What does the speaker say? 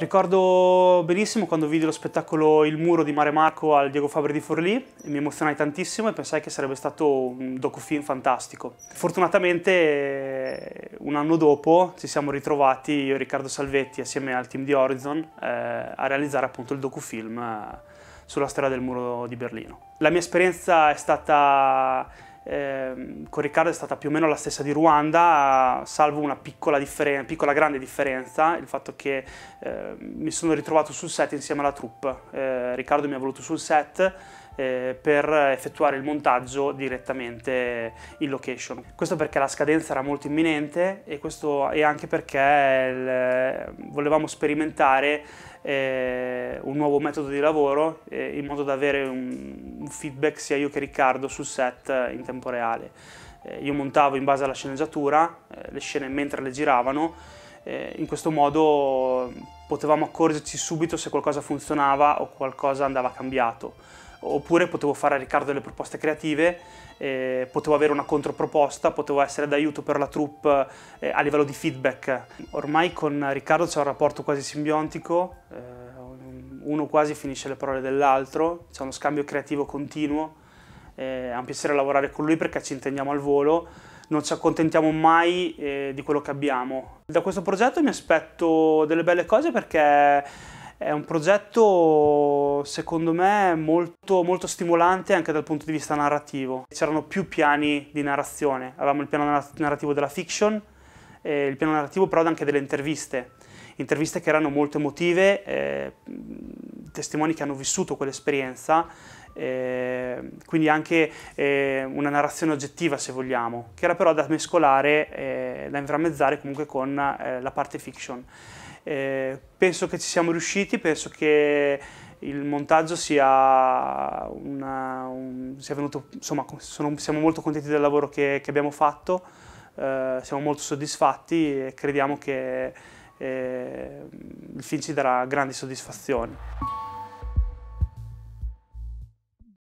Ricordo benissimo quando vidi lo spettacolo Il muro di Mare Marco al Diego Fabri di Forlì, mi emozionai tantissimo e pensai che sarebbe stato un docufilm fantastico. Fortunatamente un anno dopo ci siamo ritrovati io e Riccardo Salvetti assieme al team di Horizon eh, a realizzare appunto il docufilm eh, sulla storia del muro di Berlino. La mia esperienza è stata eh, con Riccardo è stata più o meno la stessa di Ruanda, salvo una piccola, differen- piccola grande differenza, il fatto che eh, mi sono ritrovato sul set insieme alla troupe. Eh, Riccardo mi ha voluto sul set eh, per effettuare il montaggio direttamente in location. Questo perché la scadenza era molto imminente e, questo, e anche perché eh, volevamo sperimentare eh, un nuovo metodo di lavoro eh, in modo da avere un, un, feedback sia io che Riccardo sul set eh, in tempo reale. Eh, io montavo in base alla sceneggiatura eh, le scene mentre le giravano, in questo modo potevamo accorgerci subito se qualcosa funzionava o qualcosa andava cambiato oppure potevo fare a Riccardo delle proposte creative, eh, potevo avere una controproposta, potevo essere d'aiuto per la troupe eh, a livello di feedback. Ormai con Riccardo c'è un rapporto quasi simbiontico, eh, uno quasi finisce le parole dell'altro, c'è uno scambio creativo continuo, è eh, un piacere lavorare con lui perché ci intendiamo al volo, non ci accontentiamo mai eh, di quello che abbiamo. Da questo progetto mi aspetto delle belle cose perché è un progetto, secondo me, molto, molto, stimolante anche dal punto di vista narrativo. C'erano più piani di narrazione. Avevamo il piano narrativo della fiction, eh, il piano narrativo però anche delle interviste. Interviste che erano molto emotive, eh, testimoni che hanno vissuto quell'esperienza eh, quindi anche eh, una narrazione oggettiva se vogliamo, che era però da mescolare, eh, da inframmezzare comunque con eh, la parte fiction. Ehm, penso che ci siamo riusciti, penso che il montaggio sia, una, un, sia venuto, insomma, sono, siamo molto contenti del lavoro che, che abbiamo fatto, eh, siamo molto soddisfatti e crediamo che eh, il film ci darà grandi soddisfazioni.